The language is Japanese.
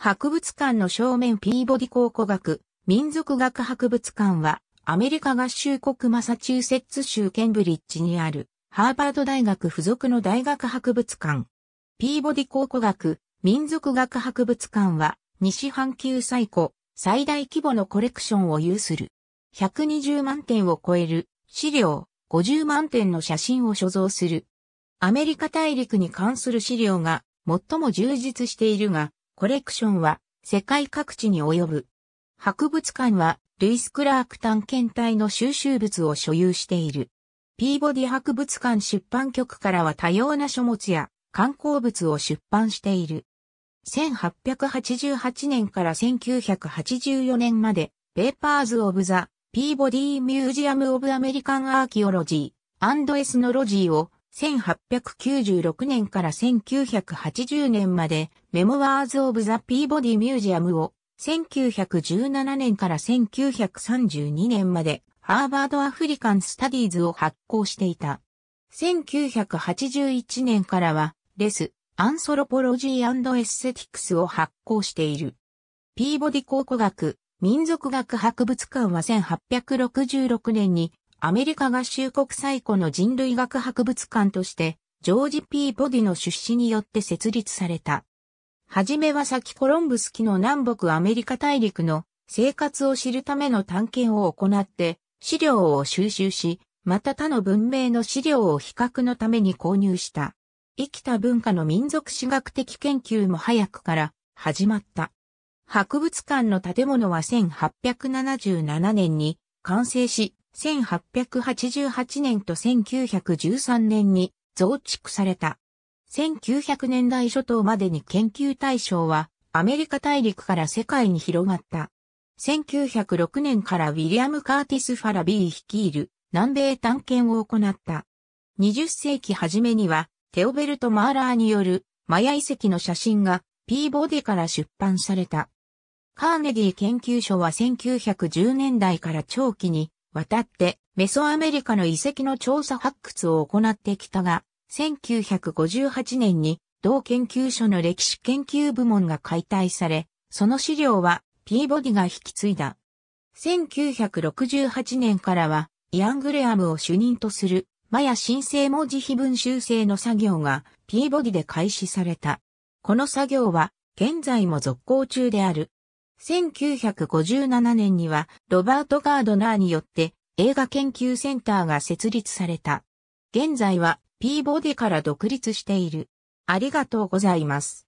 博物館の正面ピーボディ考古学、民族学博物館は、アメリカ合衆国マサチューセッツ州ケンブリッジにある、ハーバード大学附属の大学博物館。ピーボディ考古学、民族学博物館は、西半球最古、最大規模のコレクションを有する。120万点を超える資料、50万点の写真を所蔵する。アメリカ大陸に関する資料が最も充実しているが、コレクションは世界各地に及ぶ。博物館はルイス・クラーク探検隊の収集物を所有している。ピーボディ博物館出版局からは多様な書物や観光物を出版している。1888年から1984年まで、ペーパーズ・オブ・ザ・ピーボディ・ミュージアム・オブ・アメリカン・アーキオロジー・アンド・エスノロジーを1896年から1980年まで、メモワーズ・オブ・ザ・ピーボディ・ミュージアムを、1917年から1932年まで、ハーバード・アフリカン・スタディーズを発行していた。1981年からは、レス、アンソロポロジーエステティクスを発行している。ピーボディ考古学、民族学博物館は1866年にアメリカ合衆国最古の人類学博物館として、ジョージ・ P・ ボディの出資によって設立された。はじめは先コロンブス期の南北アメリカ大陸の生活を知るための探検を行って資料を収集し、また他の文明の資料を比較のために購入した。生きた文化の民族史学的研究も早くから始まった。博物館の建物は1877年に完成し、1888年と1913年に増築された。1900年代初頭までに研究対象はアメリカ大陸から世界に広がった。1906年からウィリアム・カーティス・ファラビー率いる南米探検を行った。20世紀初めにはテオベルト・マーラーによるマヤ遺跡の写真がピーボディから出版された。カーネディ研究所は1910年代から長期に渡ってメソアメリカの遺跡の調査発掘を行ってきたが、1958年に同研究所の歴史研究部門が解体され、その資料はピーボディが引き継いだ。1968年からはイアン・グレアムを主任とするマヤ申請文字碑文修正の作業がピーボディで開始された。この作業は現在も続行中である。1957年にはロバート・ガードナーによって映画研究センターが設立された。現在はピーボディから独立している。ありがとうございます。